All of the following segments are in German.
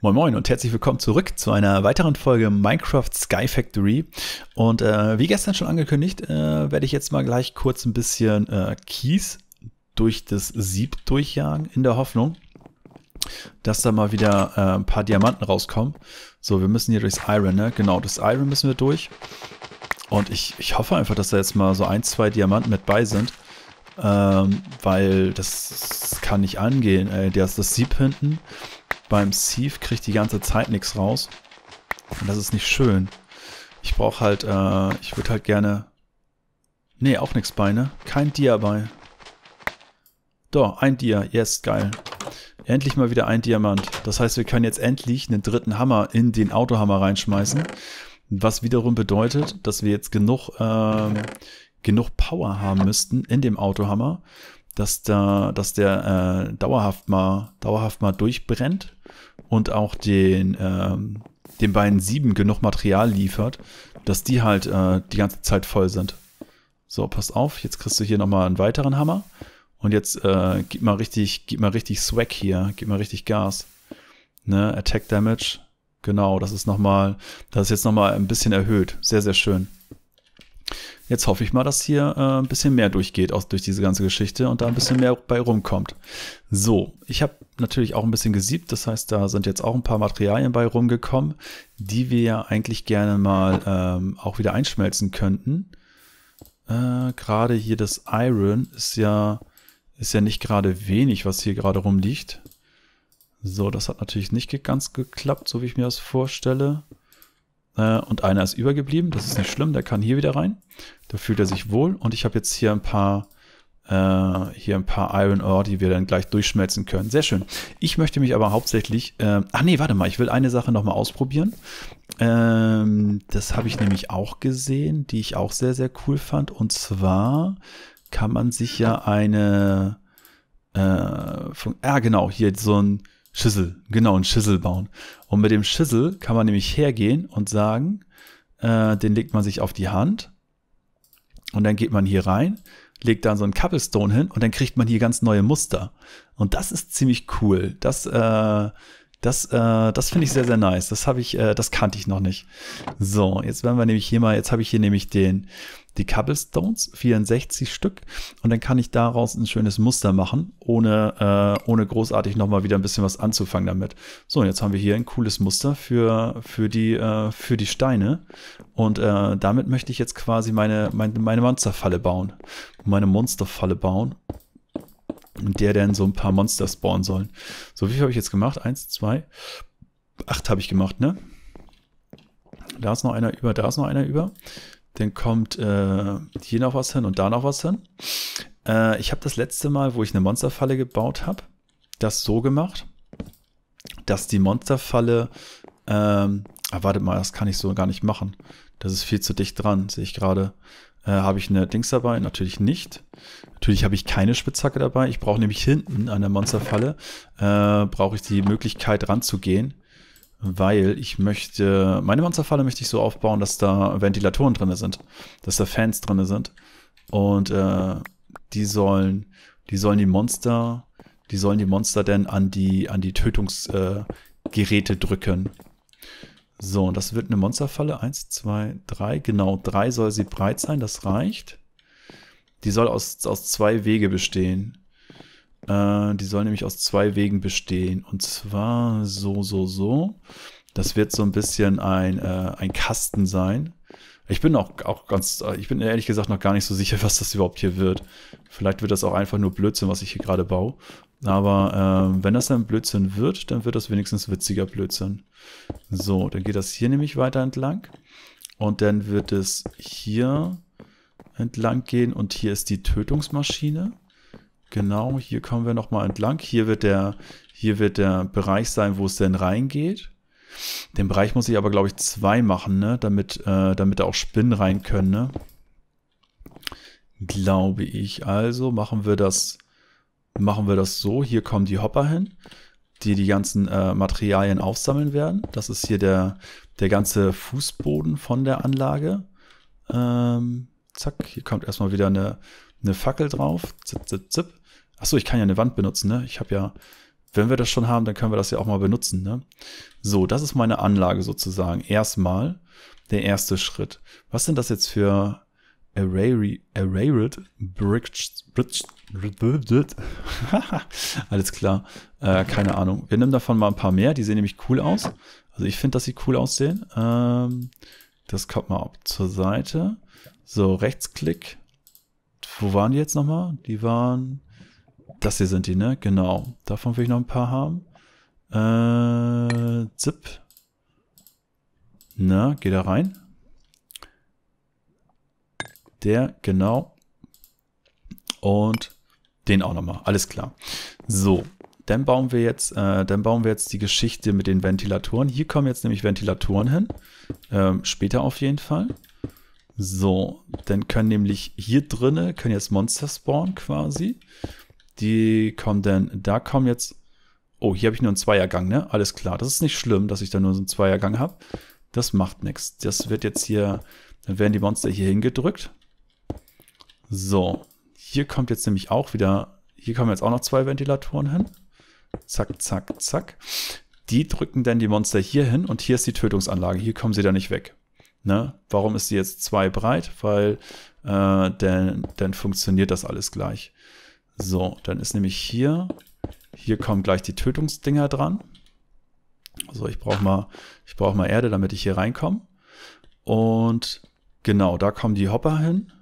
Moin Moin und herzlich willkommen zurück zu einer weiteren Folge Minecraft Sky Factory. Und äh, wie gestern schon angekündigt, äh, werde ich jetzt mal gleich kurz ein bisschen äh, Kies durch das Sieb durchjagen, in der Hoffnung, dass da mal wieder äh, ein paar Diamanten rauskommen. So, wir müssen hier durchs Iron, ne? Genau, das Iron müssen wir durch. Und ich, ich hoffe einfach, dass da jetzt mal so ein, zwei Diamanten mit bei sind. Ähm, weil das kann nicht angehen. der ist das Sieb hinten beim Sieve kriege ich die ganze Zeit nichts raus. Und das ist nicht schön. Ich brauche halt, äh, ich würde halt gerne... Nee, auch nichts bei, ne? Kein Dia bei. Doch, ein Dia. Yes, geil. Endlich mal wieder ein Diamant. Das heißt, wir können jetzt endlich einen dritten Hammer in den Autohammer reinschmeißen. Was wiederum bedeutet, dass wir jetzt genug, ähm, genug Power haben müssten in dem Autohammer, dass, da, dass der äh, dauerhaft, mal, dauerhaft mal durchbrennt und auch den, ähm, den beiden Sieben genug Material liefert, dass die halt äh, die ganze Zeit voll sind. So, pass auf, jetzt kriegst du hier nochmal einen weiteren Hammer. Und jetzt äh, gib mal richtig, gib mal richtig Swag hier, gib mal richtig Gas. Ne, Attack Damage. Genau, das ist nochmal, das ist jetzt nochmal ein bisschen erhöht. Sehr, sehr schön. Jetzt hoffe ich mal, dass hier äh, ein bisschen mehr durchgeht aus, durch diese ganze Geschichte und da ein bisschen mehr bei rumkommt. So, ich habe natürlich auch ein bisschen gesiebt, das heißt, da sind jetzt auch ein paar Materialien bei rumgekommen, die wir ja eigentlich gerne mal ähm, auch wieder einschmelzen könnten. Äh, gerade hier das Iron ist ja, ist ja nicht gerade wenig, was hier gerade rumliegt. So, das hat natürlich nicht ganz geklappt, so wie ich mir das vorstelle. Äh, und einer ist übergeblieben. Das ist nicht schlimm. Der kann hier wieder rein. Da fühlt er sich wohl. Und ich habe jetzt hier ein paar äh, hier ein paar Iron Ore, die wir dann gleich durchschmelzen können. Sehr schön. Ich möchte mich aber hauptsächlich, äh, ach nee, warte mal, ich will eine Sache nochmal ausprobieren. Ähm, das habe ich nämlich auch gesehen, die ich auch sehr, sehr cool fand. Und zwar kann man sich ja eine, äh, von, ah genau, hier so ein Schüssel, genau, ein Schüssel bauen. Und mit dem Schüssel kann man nämlich hergehen und sagen, äh, den legt man sich auf die Hand und dann geht man hier rein, legt dann so einen Cobblestone hin und dann kriegt man hier ganz neue Muster. Und das ist ziemlich cool. Das äh, das, äh, das finde ich sehr, sehr nice. Das habe ich, äh, das kannte ich noch nicht. So, jetzt werden wir nämlich hier mal, jetzt habe ich hier nämlich den, die Cobblestones, 64 Stück. Und dann kann ich daraus ein schönes Muster machen, ohne, äh, ohne großartig nochmal wieder ein bisschen was anzufangen damit. So, und jetzt haben wir hier ein cooles Muster für, für, die, äh, für die Steine. Und äh, damit möchte ich jetzt quasi meine, meine, meine Monsterfalle bauen. Meine Monsterfalle bauen mit der dann so ein paar Monster spawnen sollen. So, wie viel habe ich jetzt gemacht? Eins, zwei, acht habe ich gemacht, ne? Da ist noch einer über, da ist noch einer über. Dann kommt äh, hier noch was hin und da noch was hin. Äh, ich habe das letzte Mal, wo ich eine Monsterfalle gebaut habe, das so gemacht, dass die Monsterfalle... Ähm, ah, wartet mal, das kann ich so gar nicht machen. Das ist viel zu dicht dran, sehe ich gerade. Äh, habe ich eine Dings dabei? Natürlich nicht. Natürlich habe ich keine Spitzhacke dabei. Ich brauche nämlich hinten an der Monsterfalle, äh, brauche ich die Möglichkeit ranzugehen, weil ich möchte, meine Monsterfalle möchte ich so aufbauen, dass da Ventilatoren drin sind, dass da Fans drin sind. Und äh, die sollen, die sollen die Monster, die sollen die Monster denn an die, an die Tötungsgeräte drücken. So, und das wird eine Monsterfalle. Eins, zwei, drei. Genau, drei soll sie breit sein, das reicht. Die soll aus, aus zwei Wege bestehen. Äh, die soll nämlich aus zwei Wegen bestehen. Und zwar so, so, so. Das wird so ein bisschen ein, äh, ein Kasten sein. Ich bin auch, auch ganz, äh, ich bin ehrlich gesagt noch gar nicht so sicher, was das überhaupt hier wird. Vielleicht wird das auch einfach nur Blödsinn, was ich hier gerade baue. Aber äh, wenn das dann Blödsinn wird, dann wird das wenigstens witziger Blödsinn. So, dann geht das hier nämlich weiter entlang. Und dann wird es hier entlang gehen. Und hier ist die Tötungsmaschine. Genau, hier kommen wir nochmal entlang. Hier wird, der, hier wird der Bereich sein, wo es denn reingeht. Den Bereich muss ich aber, glaube ich, zwei machen, ne? damit, äh, damit da auch Spinnen rein können. Ne? Glaube ich. Also machen wir das machen wir das so. Hier kommen die Hopper hin, die die ganzen äh, Materialien aufsammeln werden. Das ist hier der, der ganze Fußboden von der Anlage. Ähm, zack, hier kommt erstmal wieder eine, eine Fackel drauf. Zip, zip, zip. Achso, ich kann ja eine Wand benutzen, ne? Ich habe ja, wenn wir das schon haben, dann können wir das ja auch mal benutzen, ne? So, das ist meine Anlage sozusagen. Erstmal der erste Schritt. Was sind das jetzt für Arrayed Bridge. Bridge, Bridge Alles klar. Äh, keine Ahnung. Wir nehmen davon mal ein paar mehr. Die sehen nämlich cool aus. Also ich finde, dass sie cool aussehen. Ähm, das kommt mal ab zur Seite. So, Rechtsklick. Wo waren die jetzt nochmal? Die waren... Das hier sind die, ne? Genau. Davon will ich noch ein paar haben. Äh, zip. Na, geh da rein. Der, genau. Und den auch nochmal. Alles klar. So, dann bauen wir jetzt, äh, dann bauen wir jetzt die Geschichte mit den Ventilatoren. Hier kommen jetzt nämlich Ventilatoren hin. Ähm, später auf jeden Fall. So, dann können nämlich hier drinne können jetzt Monster spawnen quasi. Die kommen dann, da kommen jetzt, oh, hier habe ich nur einen Zweiergang, ne? Alles klar, das ist nicht schlimm, dass ich da nur so einen Zweiergang habe. Das macht nichts. Das wird jetzt hier, dann werden die Monster hier hingedrückt. So, hier kommt jetzt nämlich auch wieder, hier kommen jetzt auch noch zwei Ventilatoren hin. Zack, zack, zack. Die drücken dann die Monster hier hin und hier ist die Tötungsanlage. Hier kommen sie dann nicht weg. Ne? Warum ist sie jetzt zwei breit? Weil äh, dann, denn funktioniert das alles gleich. So, dann ist nämlich hier, hier kommen gleich die Tötungsdinger dran. So, ich brauche mal, ich brauche mal Erde, damit ich hier reinkomme. Und genau, da kommen die Hopper hin.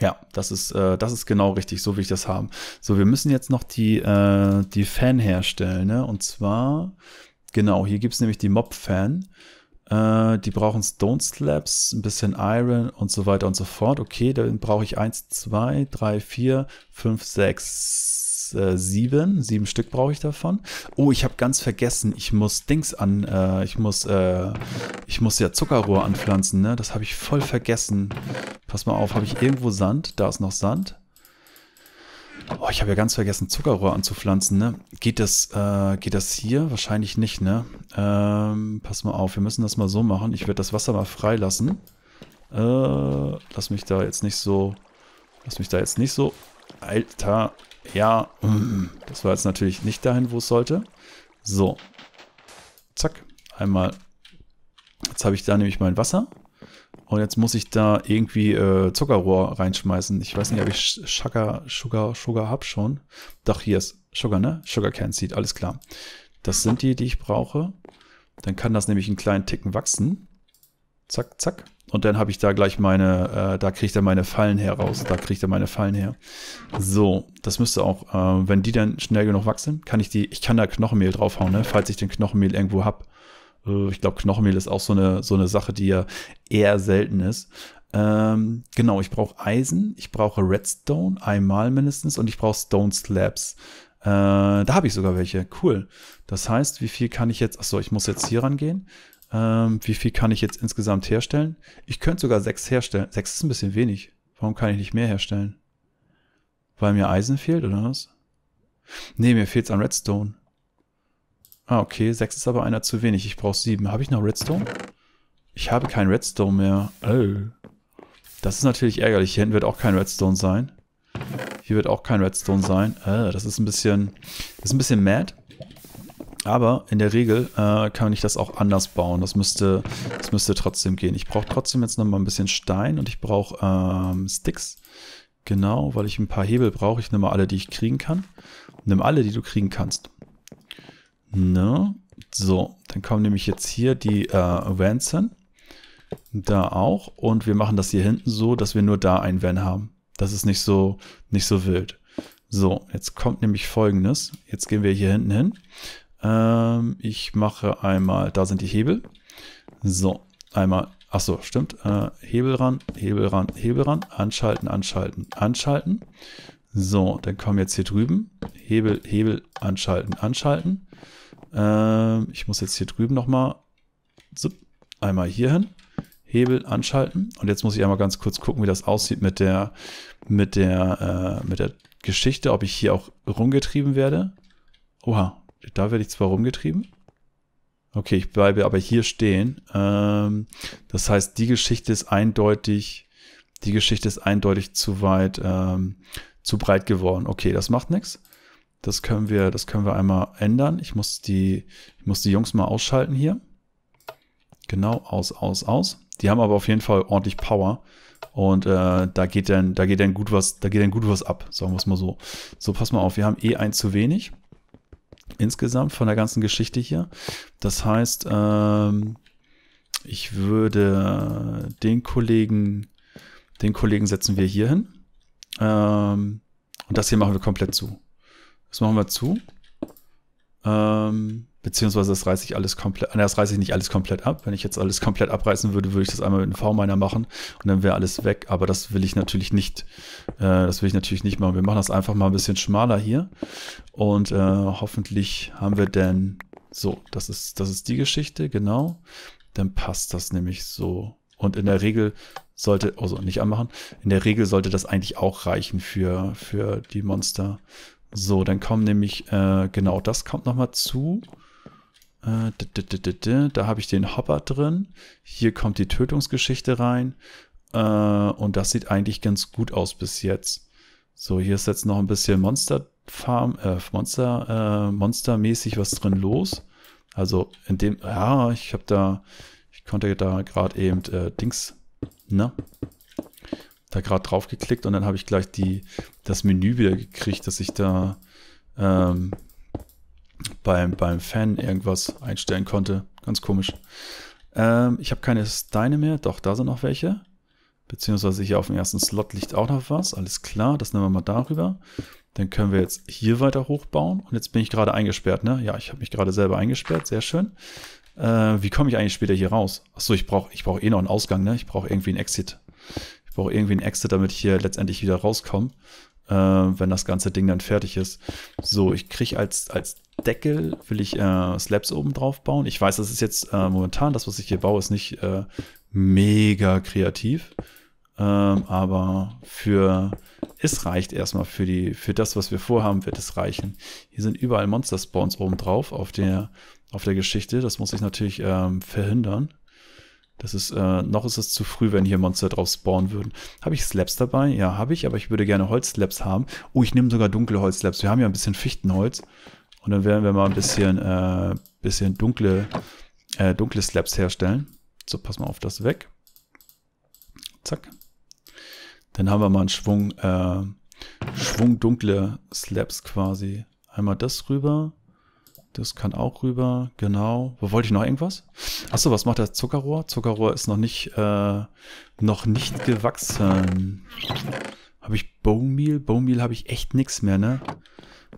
Ja, das ist, äh, das ist genau richtig, so wie ich das haben. So, wir müssen jetzt noch die, äh, die Fan herstellen, ne? Und zwar, genau, hier gibt's nämlich die Mob-Fan. Äh, die brauchen Stone Slabs, ein bisschen Iron und so weiter und so fort. Okay, dann brauche ich eins, zwei, drei, vier, fünf, sechs, äh, sieben. Sieben Stück brauche ich davon. Oh, ich habe ganz vergessen, ich muss Dings an, äh, ich muss, äh, ich muss ja Zuckerrohr anpflanzen, ne? Das habe ich voll vergessen. Pass mal auf, habe ich irgendwo Sand? Da ist noch Sand. Oh, ich habe ja ganz vergessen, Zuckerrohr anzupflanzen, ne? Geht das, äh, geht das hier? Wahrscheinlich nicht, ne? Ähm, pass mal auf, wir müssen das mal so machen. Ich werde das Wasser mal freilassen. Äh, lass mich da jetzt nicht so... Lass mich da jetzt nicht so... Alter, ja. Mm, das war jetzt natürlich nicht dahin, wo es sollte. So. Zack. Einmal. Jetzt habe ich da nämlich mein Wasser. Und jetzt muss ich da irgendwie äh, Zuckerrohr reinschmeißen. Ich weiß nicht, ob ich Sugar, Sugar, Sugar habe schon. Doch, hier ist Sugar, ne? Sugar Can Seed, alles klar. Das sind die, die ich brauche. Dann kann das nämlich einen kleinen Ticken wachsen. Zack, zack. Und dann habe ich da gleich meine, äh, da kriegt er meine Fallen heraus. Da kriegt er meine Fallen her. So, das müsste auch, äh, wenn die dann schnell genug wachsen, kann ich die, ich kann da Knochenmehl draufhauen, ne? falls ich den Knochenmehl irgendwo hab. Äh, ich glaube, Knochenmehl ist auch so eine, so eine Sache, die ja eher selten ist. Ähm, genau, ich brauche Eisen, ich brauche Redstone, einmal mindestens, und ich brauche Stone Slabs. Äh, da habe ich sogar welche. Cool. Das heißt, wie viel kann ich jetzt. Achso, ich muss jetzt hier rangehen. Ähm, wie viel kann ich jetzt insgesamt herstellen? Ich könnte sogar sechs herstellen. Sechs ist ein bisschen wenig. Warum kann ich nicht mehr herstellen? Weil mir Eisen fehlt, oder was? Nee, mir fehlt es an Redstone. Ah, okay. Sechs ist aber einer zu wenig. Ich brauche sieben. Habe ich noch Redstone? Ich habe kein Redstone mehr. Oh. Das ist natürlich ärgerlich. Hier hinten wird auch kein Redstone sein. Hier wird auch kein Redstone sein. Ah, das ist ein bisschen, ist ein bisschen mad. Aber in der Regel äh, kann ich das auch anders bauen. Das müsste, das müsste trotzdem gehen. Ich brauche trotzdem jetzt nochmal ein bisschen Stein und ich brauche ähm, Sticks. Genau, weil ich ein paar Hebel brauche. Ich nehme alle, die ich kriegen kann. Nimm alle, die du kriegen kannst. Ne? So, dann kommen nämlich jetzt hier die äh, Vanson. Da auch. Und wir machen das hier hinten so, dass wir nur da ein Van haben. Das ist nicht so, nicht so wild. So, jetzt kommt nämlich folgendes. Jetzt gehen wir hier hinten hin. Ähm, ich mache einmal, da sind die Hebel. So, einmal, ach so, stimmt. Äh, Hebel ran, Hebel ran, Hebel ran. Anschalten, anschalten, anschalten. So, dann kommen jetzt hier drüben. Hebel, Hebel, anschalten, anschalten. Ähm, ich muss jetzt hier drüben nochmal einmal hier hin. Hebel anschalten. Und jetzt muss ich einmal ganz kurz gucken, wie das aussieht mit der, mit der, äh, mit der Geschichte, ob ich hier auch rumgetrieben werde. Oha, da werde ich zwar rumgetrieben. Okay, ich bleibe aber hier stehen. Ähm, das heißt, die Geschichte ist eindeutig, die Geschichte ist eindeutig zu weit, ähm, zu breit geworden. Okay, das macht nichts. Das können wir, das können wir einmal ändern. Ich muss die, ich muss die Jungs mal ausschalten hier. Genau, aus, aus, aus. Die haben aber auf jeden Fall ordentlich Power. Und äh, da geht dann, da geht dann gut was, da geht dann gut was ab, sagen wir es mal so. So, pass mal auf, wir haben eh ein zu wenig. Insgesamt von der ganzen Geschichte hier. Das heißt, ähm, ich würde den Kollegen, den Kollegen setzen wir hier hin. Ähm, und das hier machen wir komplett zu. Das machen wir zu. Ähm, beziehungsweise das reiße ich alles komplett, ne, das reiße ich nicht alles komplett ab. Wenn ich jetzt alles komplett abreißen würde, würde ich das einmal mit einem V-Miner machen und dann wäre alles weg. Aber das will ich natürlich nicht, äh, das will ich natürlich nicht machen. Wir machen das einfach mal ein bisschen schmaler hier und äh, hoffentlich haben wir denn. so, das ist, das ist die Geschichte, genau. Dann passt das nämlich so. Und in der Regel sollte, also nicht anmachen, in der Regel sollte das eigentlich auch reichen für, für die Monster. So, dann kommen nämlich, äh, genau, das kommt nochmal zu. Äh, da habe ich den Hopper drin. Hier kommt die Tötungsgeschichte rein. Äh, und das sieht eigentlich ganz gut aus bis jetzt. So, hier ist jetzt noch ein bisschen Monster Farm, äh, Monster, äh, Monstermäßig was drin los. Also in dem, ja, ich habe da, ich konnte da gerade eben äh, Dings, ne? da gerade drauf geklickt und dann habe ich gleich die, das Menü wieder gekriegt, dass ich da ähm, beim, beim Fan irgendwas einstellen konnte. Ganz komisch. Ähm, ich habe keine Steine mehr. Doch, da sind noch welche. Beziehungsweise hier auf dem ersten Slot liegt auch noch was. Alles klar, das nehmen wir mal darüber. Dann können wir jetzt hier weiter hochbauen. Und jetzt bin ich gerade eingesperrt, ne? Ja, ich habe mich gerade selber eingesperrt. Sehr schön. Äh, wie komme ich eigentlich später hier raus? Achso, ich brauche ich brauch eh noch einen Ausgang, ne? Ich brauche irgendwie einen Exit brauche irgendwie einen Exit, damit ich hier letztendlich wieder rauskomme, äh, wenn das ganze Ding dann fertig ist. So, ich kriege als, als Deckel, will ich äh, Slabs oben drauf bauen. Ich weiß, das ist jetzt äh, momentan, das, was ich hier baue, ist nicht äh, mega kreativ. Ähm, aber für es reicht erstmal für die für das, was wir vorhaben, wird es reichen. Hier sind überall Monster Spawns oben drauf auf der auf der Geschichte. Das muss ich natürlich ähm, verhindern. Das ist, äh, noch ist es zu früh, wenn hier Monster drauf spawnen würden. Habe ich Slabs dabei? Ja, habe ich, aber ich würde gerne Holzslabs haben. Oh, ich nehme sogar dunkle Holzslabs. Wir haben ja ein bisschen Fichtenholz. Und dann werden wir mal ein bisschen, äh, bisschen dunkle, äh, dunkle Slabs herstellen. So, pass mal auf das weg. Zack. Dann haben wir mal einen Schwung, äh, Schwung dunkle Slabs quasi. Einmal das rüber. Das kann auch rüber, genau. Wo wollte ich noch irgendwas? Achso, was macht das Zuckerrohr? Zuckerrohr ist noch nicht, äh, noch nicht gewachsen. Habe ich Bone Meal? Bone Meal habe ich echt nichts mehr, ne?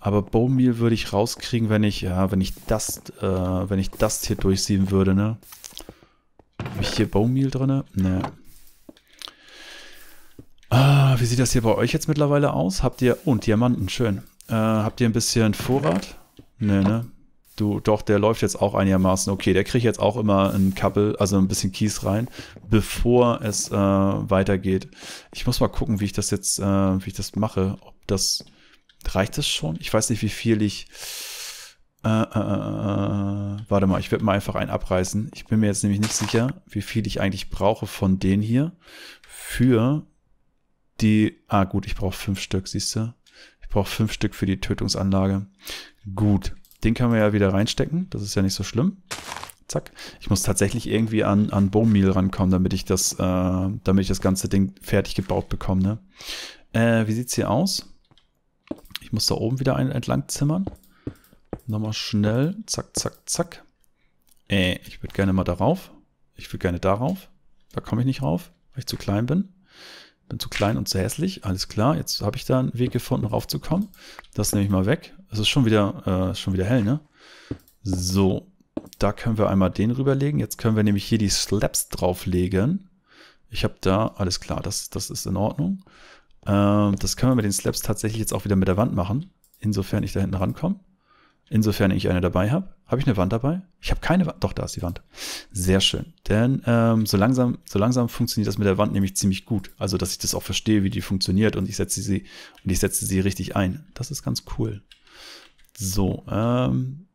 Aber Bone Meal würde ich rauskriegen, wenn ich, ja, wenn ich das, äh, wenn ich das hier durchsieben würde, ne? Habe ich hier Bone Meal drin? Ne. Ah, wie sieht das hier bei euch jetzt mittlerweile aus? Habt ihr, oh, Diamanten, schön. Äh, habt ihr ein bisschen Vorrat? Ne, ne? du, doch, der läuft jetzt auch einigermaßen okay, der kriegt jetzt auch immer ein Kabel, also ein bisschen Kies rein, bevor es äh, weitergeht. Ich muss mal gucken, wie ich das jetzt, äh, wie ich das mache. Ob das, reicht das schon? Ich weiß nicht, wie viel ich, äh äh, äh, äh, warte mal, ich werde mal einfach einen abreißen. Ich bin mir jetzt nämlich nicht sicher, wie viel ich eigentlich brauche von denen hier für die, ah gut, ich brauche fünf Stück, siehst du? Ich brauche fünf Stück für die Tötungsanlage. Gut, den können wir ja wieder reinstecken. Das ist ja nicht so schlimm. Zack. Ich muss tatsächlich irgendwie an, an Bohnmehl rankommen, damit ich das, äh, damit ich das ganze Ding fertig gebaut bekomme. Ne? Äh, wie sieht's hier aus? Ich muss da oben wieder einen entlang zimmern. Nochmal schnell. Zack, zack, zack. Äh, ich würde gerne mal darauf. Ich würde gerne darauf. Da komme ich nicht rauf, weil ich zu klein bin. Bin zu klein und zu hässlich. Alles klar, jetzt habe ich da einen Weg gefunden, raufzukommen. Das nehme ich mal weg. Es ist schon wieder, äh, schon wieder hell, ne? So, da können wir einmal den rüberlegen. Jetzt können wir nämlich hier die Slaps drauflegen. Ich habe da, alles klar, das, das ist in Ordnung. Ähm, das können wir mit den Slaps tatsächlich jetzt auch wieder mit der Wand machen, insofern ich da hinten rankomme. Insofern ich eine dabei habe. Habe ich eine Wand dabei? Ich habe keine Wand. Doch, da ist die Wand. Sehr schön. Denn ähm, so, langsam, so langsam funktioniert das mit der Wand nämlich ziemlich gut. Also, dass ich das auch verstehe, wie die funktioniert und ich setze sie und ich setze sie richtig ein. Das ist ganz cool. So, ähm,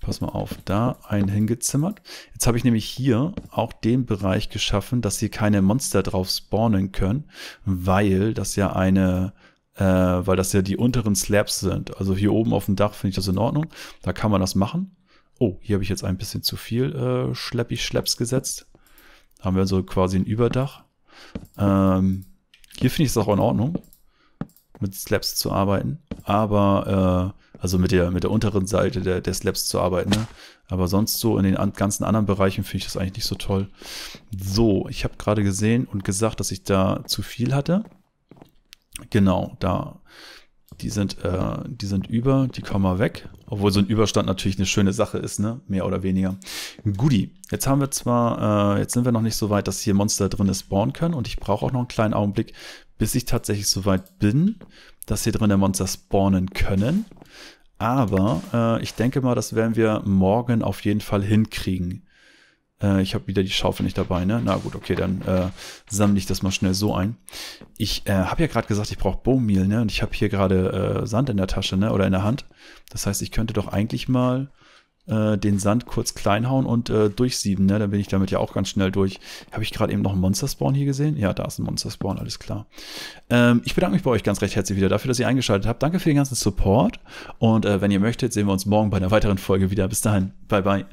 pass mal auf, da einen hingezimmert. Jetzt habe ich nämlich hier auch den Bereich geschaffen, dass hier keine Monster drauf spawnen können, weil das ja eine äh, weil das ja die unteren Slabs sind. Also hier oben auf dem Dach finde ich das in Ordnung. Da kann man das machen. Oh, hier habe ich jetzt ein bisschen zu viel äh, Schleppi-Schleps gesetzt. Da haben wir so also quasi ein Überdach. Ähm, hier finde ich es auch in Ordnung, mit Slabs zu arbeiten. Aber, äh, also mit der, mit der unteren Seite der, der Slabs zu arbeiten. Ne? Aber sonst so in den an ganzen anderen Bereichen finde ich das eigentlich nicht so toll. So, ich habe gerade gesehen und gesagt, dass ich da zu viel hatte. Genau, da die sind, äh, die sind über, die kommen mal weg. Obwohl so ein Überstand natürlich eine schöne Sache ist, ne? Mehr oder weniger. Goodie. Jetzt haben wir zwar, äh, jetzt sind wir noch nicht so weit, dass hier Monster drin spawnen können und ich brauche auch noch einen kleinen Augenblick, bis ich tatsächlich so weit bin, dass hier drin der Monster spawnen können. Aber äh, ich denke mal, das werden wir morgen auf jeden Fall hinkriegen. Äh, ich habe wieder die Schaufel nicht dabei, ne? Na gut, okay, dann äh, sammle ich das mal schnell so ein. Ich äh, habe ja gerade gesagt, ich brauche Bohnmehl, ne? Und ich habe hier gerade äh, Sand in der Tasche, ne? Oder in der Hand. Das heißt, ich könnte doch eigentlich mal äh, den Sand kurz kleinhauen und äh, durchsieben, ne? Dann bin ich damit ja auch ganz schnell durch. Habe ich gerade eben noch einen Monsterspawn hier gesehen? Ja, da ist ein Monsterspawn, alles klar. Ähm, ich bedanke mich bei euch ganz recht herzlich wieder dafür, dass ihr eingeschaltet habt. Danke für den ganzen Support. Und wenn ihr möchtet, sehen wir uns morgen bei einer weiteren Folge wieder. Bis dahin. Bye, bye.